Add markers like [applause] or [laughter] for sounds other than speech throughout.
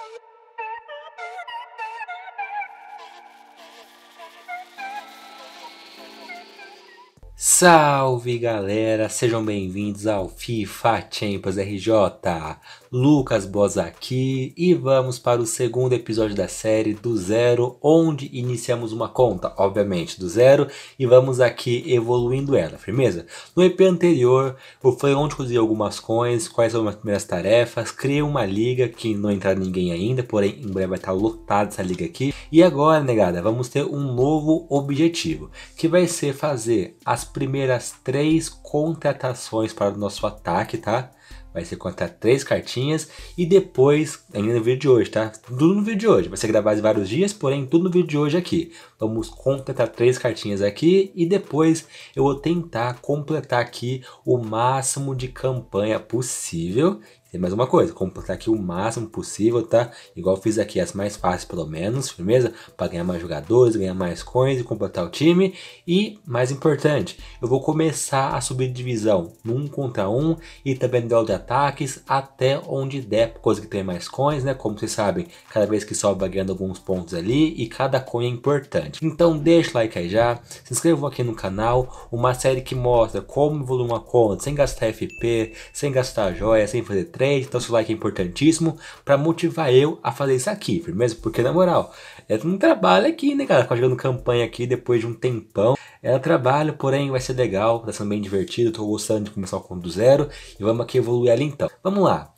Thank you. Salve galera, sejam bem-vindos ao FIFA Champions RJ. Lucas Bos aqui e vamos para o segundo episódio da série do zero, onde iniciamos uma conta, obviamente do zero, e vamos aqui evoluindo ela, firmeza? No EP anterior, foi onde cozinhei algumas coins, quais são as primeiras tarefas, criei uma liga que não entra ninguém ainda, porém em breve vai estar lotada essa liga aqui. E agora, negada, vamos ter um novo objetivo, que vai ser fazer as primeiras três contratações para o nosso ataque, tá? Vai ser contar três cartinhas e depois, ainda no vídeo de hoje, tá? Tudo no vídeo de hoje. Vai ser gravado em vários dias, porém, tudo no vídeo de hoje aqui. Vamos completar três cartinhas aqui e depois eu vou tentar completar aqui o máximo de campanha possível e mais uma coisa, completar aqui o máximo possível, tá? Igual fiz aqui as mais fáceis pelo menos, firmeza? Para ganhar mais jogadores, ganhar mais coins e completar o time. E, mais importante, eu vou começar a subir de divisão no contra um e também no de ataques até onde der, coisa que tem mais coins, né? Como vocês sabem, cada vez que sobe ganhando alguns pontos ali e cada coin é importante. Então deixa o like aí já, se inscreva aqui no canal, uma série que mostra como evoluir uma conta sem gastar FP, sem gastar joia, sem fazer estreia, então seu like é importantíssimo para motivar eu a fazer isso aqui, firmeza? Porque na moral, ela não trabalha aqui, né, cara? Ela jogando campanha aqui depois de um tempão. Ela trabalha, porém vai ser legal, tá sendo bem divertido, tô gostando de começar o conto do zero e vamos aqui evoluir ela então. Vamos lá.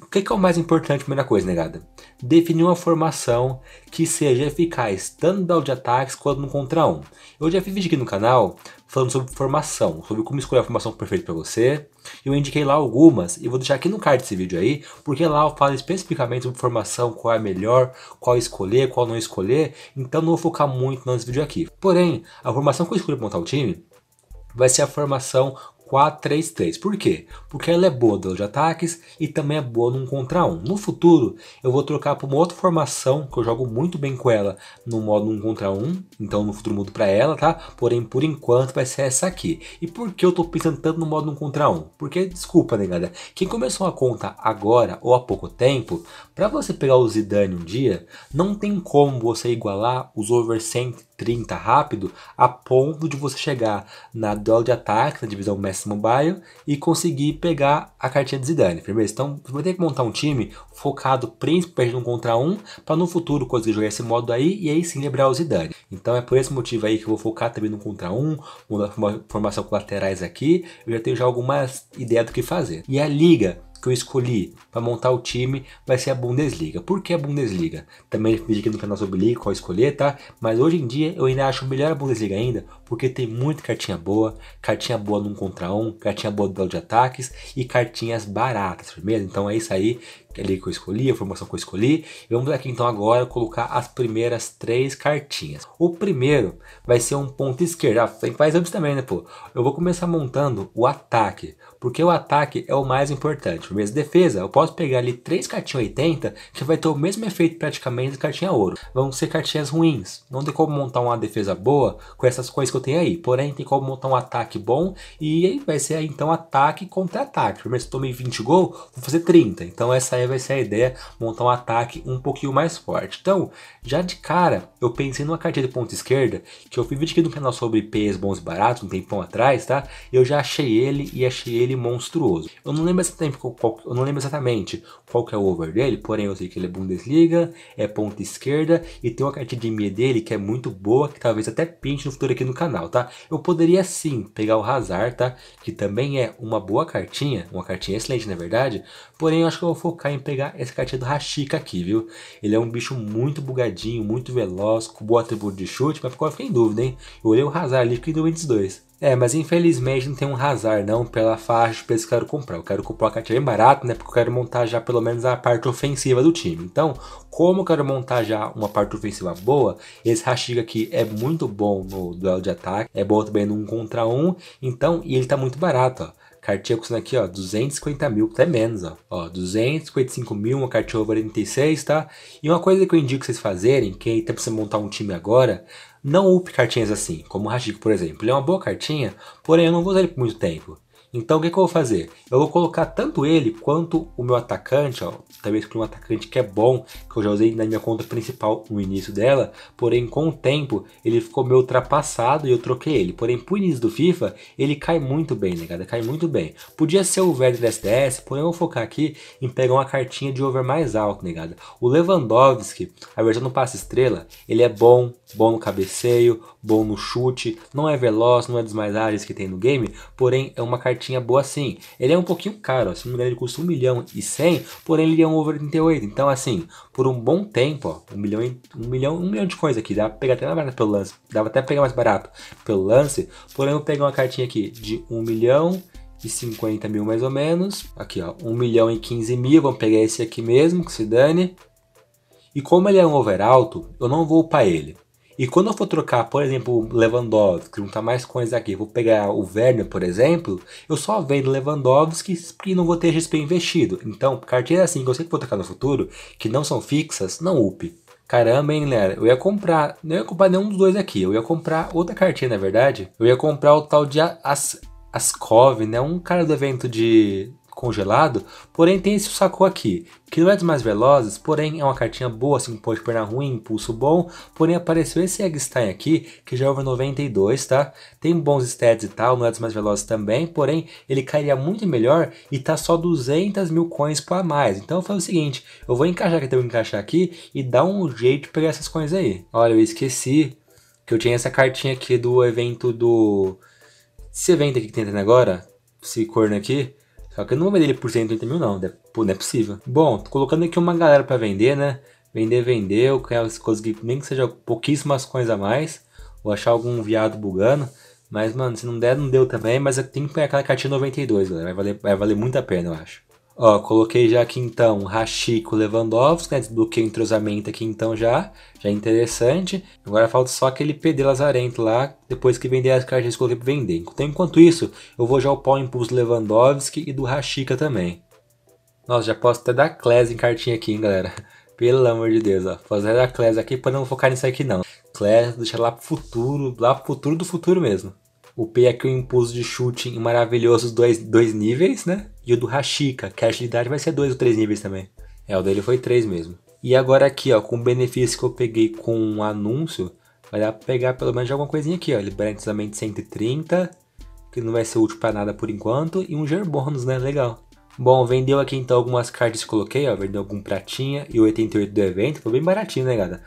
O que, que é o mais importante, primeira coisa, negada? Definir uma formação que seja eficaz, tanto no de ataques quanto no contra um. Eu já fiz vídeo aqui no canal falando sobre formação, sobre como escolher a formação perfeita para você. Eu indiquei lá algumas e vou deixar aqui no card esse vídeo aí, porque lá eu falo especificamente sobre formação, qual é a melhor, qual escolher, qual não escolher. Então não vou focar muito nesse vídeo aqui. Porém, a formação que eu escolhi para montar o time vai ser a formação 4-3-3. Por quê? Porque ela é boa no de ataques e também é boa num contra 1. No futuro, eu vou trocar para uma outra formação que eu jogo muito bem com ela no modo 1 contra 1. Então no futuro mudo para ela, tá? Porém, por enquanto vai ser essa aqui. E por que eu tô pensando tanto no modo 1 contra 1? Porque, desculpa, né, galera? quem começou a conta agora ou há pouco tempo, para você pegar o Zidane um dia, não tem como você igualar os over 100 30 rápido a ponto de você chegar na duelo de ataque, na divisão Messi Mobile e conseguir pegar a cartinha de Zidane, primeiro Então você vai ter que montar um time focado principalmente um contra um para no futuro conseguir jogar esse modo aí e aí sim lembrar o Zidane. Então é por esse motivo aí que eu vou focar também no contra um, uma formação com laterais aqui, eu já tenho já alguma ideia do que fazer. E a liga que eu escolhi para montar o time vai ser a Bundesliga. Por que a Bundesliga? Também fiz aqui no canal sobre Liga qual escolher, tá? Mas hoje em dia eu ainda acho melhor a Bundesliga ainda porque tem muita cartinha boa, cartinha boa num contra um, cartinha boa do de ataques e cartinhas baratas, beleza? Então é isso aí que eu escolhi, a formação que eu escolhi. vamos aqui então agora colocar as primeiras três cartinhas. O primeiro vai ser um ponto esquerdo. Ah, tem que fazer antes também, né, pô? Eu vou começar montando o ataque, porque o ataque é o mais importante. Mesmo defesa, eu posso pegar ali três cartinhas 80, que vai ter o mesmo efeito praticamente de cartinha ouro. Vão ser cartinhas ruins. Não tem como montar uma defesa boa com essas coisas que eu tem aí. Porém, tem como montar um ataque bom e vai ser então ataque contra ataque. Primeiro, se tomei 20 gol, vou fazer 30. Então, essa aí vai ser a ideia, montar um ataque um pouquinho mais forte. Então, já de cara, eu pensei numa cartinha de ponta esquerda que eu fui vídeo no canal sobre PS bons e baratos, um tempão atrás, tá? Eu já achei ele e achei ele monstruoso. Eu não lembro exatamente qual, eu não lembro exatamente qual que é o over dele, porém eu sei que ele é Bundesliga, é ponta esquerda e tem uma cartinha de meia dele que é muito boa, que talvez até pinte no futuro aqui no canal canal, tá? Eu poderia sim pegar o Hazard, tá? Que também é uma boa cartinha, uma cartinha excelente na é verdade, porém eu acho que eu vou focar em pegar essa cartinha do Rashika aqui, viu? Ele é um bicho muito bugadinho, muito veloz, com bom atributo de chute, mas ficou, eu fiquei em dúvida, hein? Eu olhei o Hazard ali e fiquei em dúvida dos dois. É, mas infelizmente não tem um Razar não pela faixa de preço que eu quero comprar. Eu quero comprar um kit bem barato, né? Porque eu quero montar já pelo menos a parte ofensiva do time. Então, como eu quero montar já uma parte ofensiva boa, esse Rashiga aqui é muito bom no duelo de ataque, é bom também no 1 contra 1, então, e ele tá muito barato, ó. Cartinha custando aqui, ó, 250 mil, até menos, ó. ó 255 mil, uma cartinha over 86, tá? E uma coisa que eu indico vocês fazerem, quem tá precisando montar um time agora, não upe cartinhas assim, como o Hashiko, por exemplo. Ele é uma boa cartinha, porém eu não vou usar ele por muito tempo. Então o que, que, eu vou fazer? Eu vou colocar tanto ele quanto o meu atacante, ó, talvez com um atacante que é bom, que eu já usei na minha conta principal no início dela, porém com o tempo ele ficou meio ultrapassado e eu troquei ele. Porém pro início do FIFA ele cai muito bem, negada, cai muito bem. Podia ser o velho da SDS, porém eu vou focar aqui em pegar uma cartinha de over mais alto, negada. o Lewandowski, a versão do passe estrela, ele é bom, bom no cabeceio, bom no chute, não é veloz, não é dos mais ágeis que tem no game, porém é uma cartinha boa sim. Ele é um pouquinho caro, ó, se não me engano ele custa 1 milhão e 100, porém ele é um over 38, então assim, por um bom tempo, ó, 1 milhão, 1 milhão, 1 milhão de coisa aqui, dá pra pegar até mais barato pelo lance, dava até pegar mais barato pelo lance, porém eu peguei uma cartinha aqui de 1 milhão e 50 mil mais ou menos, aqui ó, 1 milhão e 15 mil, vamos pegar esse aqui mesmo, que se dane, e como ele é um over alto, eu não vou upar ele. E quando eu for trocar, por exemplo, Lewandowski, tá mais com coisas aqui, vou pegar o Werner, por exemplo, eu só vendo Lewandowski e não vou ter XP investido. Então, carteira assim, que eu sei que vou trocar no futuro, que não são fixas, não up. Caramba, hein, galera, eu ia comprar, não ia comprar nenhum dos dois aqui, eu ia comprar outra carteira, na é verdade. Eu ia comprar o tal de As Ascov, né, um cara do evento de congelado, porém tem esse saco aqui. Quilômetros mais velozes, porém é uma cartinha boa, assim, pontos de perna ruim, impulso bom, porém apareceu esse Eggstein aqui, que já é over 92, tá? Tem bons stats e tal, não é dos mais velozes também, porém ele cairia muito melhor e tá só 200 mil coins para mais. Então foi o seguinte, eu vou encaixar que eu tenho que encaixar aqui e dar um jeito de pegar essas coins aí. Olha, eu esqueci que eu tinha essa cartinha aqui do evento do... Esse evento aqui que tem agora, esse corno aqui, só que eu não vou vender ele por 180 mil, não. Pô, não é possível. Bom, tô colocando aqui uma galera para vender, né? Vender, vender, vendeu. Conseguir, nem que seja pouquíssimas coins a mais. Ou achar algum viado bugando. Mas, mano, se não der, não deu também. Mas tem que pegar aquela cartinha 92, galera. Vai valer, vai valer muito a pena, eu acho. Ó, coloquei já aqui então Hachiko Lewandowski, né? Desbloqueei o entrosamento aqui então já. Já é interessante. Agora falta só aquele PD Lazarento lá, depois que vender as cartas eu coloquei pra vender. Então, enquanto isso, eu vou já pau em impulso Lewandowski e do Hachika também. Nossa, já posso até dar Class em cartinha aqui, hein, galera. [laughs] Pelo amor de Deus, ó. Fazer a Class aqui pra não focar nisso aqui, não. Class, deixar lá pro futuro, lá pro futuro do futuro mesmo. O P é que o impulso de chute em maravilhosos dois, dois níveis, né? E o do Rashika, que a agilidade vai ser dois ou três níveis também. É, o dele foi três mesmo. E agora aqui, ó, com o benefício que eu peguei com o um anúncio, vai dar pra pegar pelo menos alguma coisinha aqui, ó. Liberante somente 130, que não vai ser útil para nada por enquanto, e um ger bônus, né? Legal. Bom, vendeu aqui então algumas cartas que coloquei, ó. Vendeu algum pratinha e 88 do evento. Foi bem baratinho, né, galera?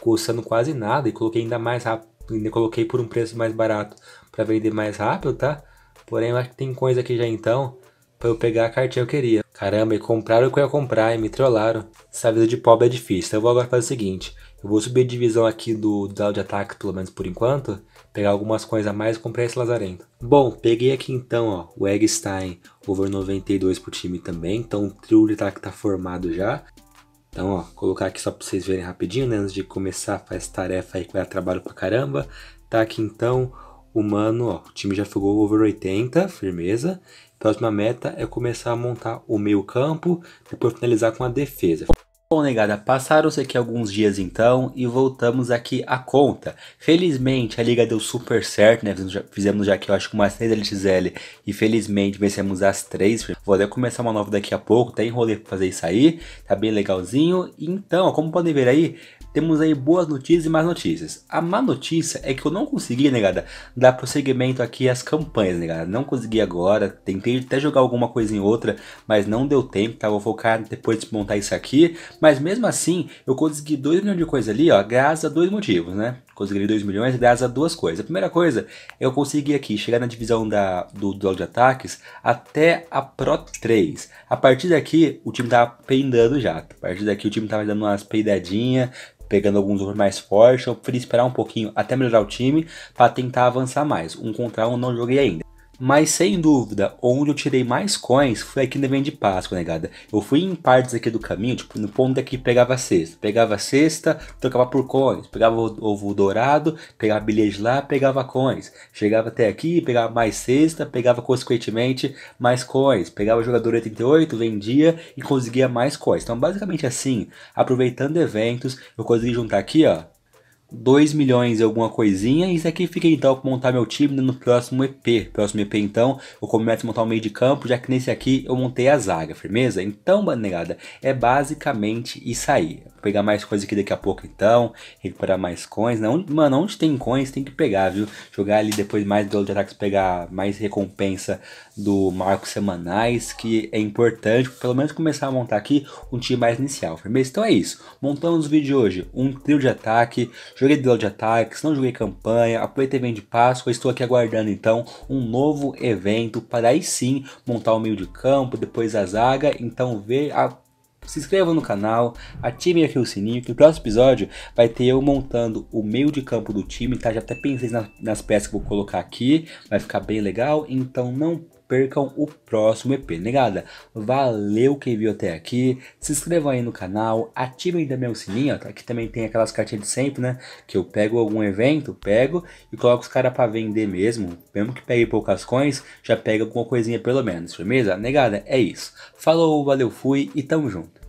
Custando quase nada e coloquei ainda mais rápido ainda coloquei por um preço mais barato para vender mais rápido, tá? Porém, eu acho que tem coisa aqui já então para eu pegar a cartinha que eu queria. Caramba, e compraram o que eu ia comprar e me trollaram. Essa vida de pobre é difícil. Então eu vou agora fazer o seguinte. Eu vou subir a divisão aqui do, do de ataque, pelo menos por enquanto. Pegar algumas coisas a mais e comprar esse lazarento. Bom, peguei aqui então ó, o Eggstein over 92 pro time também. Então o trio de ataque tá formado já. Então, ó, colocar aqui só para vocês verem rapidinho, né? Antes de começar, fazer tarefa aí que vai dar trabalho pra caramba. Tá aqui então, humano, ó, o time já ficou over 80, firmeza. Próxima meta é começar a montar o meio campo, depois finalizar com a defesa. Bom, negada, passaram-se aqui alguns dias então e voltamos aqui à conta. Felizmente a liga deu super certo, né? Fizemos já, aqui, eu acho que umas três LXL e felizmente vencemos as três. Vou até começar uma nova daqui a pouco, tá rolê pra fazer isso aí, tá bem legalzinho. Então, como podem ver aí, temos aí boas notícias e más notícias. A má notícia é que eu não consegui, negada, né, dar prosseguimento aqui às campanhas, negada. Né, não consegui agora, tentei até jogar alguma coisa em outra, mas não deu tempo, tá? Vou focar depois de montar isso aqui. Mas mesmo assim, eu consegui 2 milhões de coisas ali, ó, graças a dois motivos, né? Consegui 2 milhões graças a duas coisas. A primeira coisa, eu consegui aqui chegar na divisão da, do duelo de ataques até a Pro 3. A partir daqui, o time tava peidando já. A partir daqui, o time tava dando umas peidadinhas, pegando alguns over mais fortes. Eu preferi esperar um pouquinho até melhorar o time para tentar avançar mais. Um contra um não joguei ainda. Mas sem dúvida, onde eu tirei mais coins foi aqui no evento de Páscoa, negada. Né, eu fui em partes aqui do caminho, tipo, no ponto aqui pegava sexta. Pegava sexta, trocava por coins. Pegava ovo dourado, pegava bilhete lá, pegava coins. Chegava até aqui, pegava mais sexta, pegava consequentemente mais coins. Pegava jogador 88, vendia e conseguia mais coins. Então, basicamente assim, aproveitando eventos, eu consegui juntar aqui, ó, 2 milhões e alguma coisinha. E isso aqui fica então para montar meu time no próximo EP. Próximo EP então, eu começo a montar o meio de campo, já que nesse aqui eu montei a zaga, firmeza? Então, bandeirada, é basicamente isso aí. Vou pegar mais coisa aqui daqui a pouco então, recuperar mais coins. Não, mano, onde tem coins tem que pegar, viu? Jogar ali depois mais do de ataques, pegar mais recompensa do marcos semanais, que é importante, pelo menos começar a montar aqui um time mais inicial, firmeza? Então é isso. Montamos o vídeo de hoje, um trio de ataque, Joguei duelo de ataques, não joguei campanha, aproveitei bem de Páscoa, estou aqui aguardando então um novo evento para aí sim montar o meio de campo, depois a zaga, então ver a se inscreva no canal, ativem aqui o sininho que no próximo episódio vai ter eu montando o meio de campo do time, tá? Já até pensei nas peças que vou colocar aqui, vai ficar bem legal, então não percam o próximo EP, negada. Valeu quem viu até aqui, se inscrevam aí no canal, ativem também o sininho, ó, tá? também tem aquelas cartinhas de sempre, né? Que eu pego algum evento, pego e coloco os caras para vender mesmo, mesmo que pegue poucas coins, já pega alguma coisinha pelo menos, firmeza? Negada, é isso. Falou, valeu, fui e tamo junto.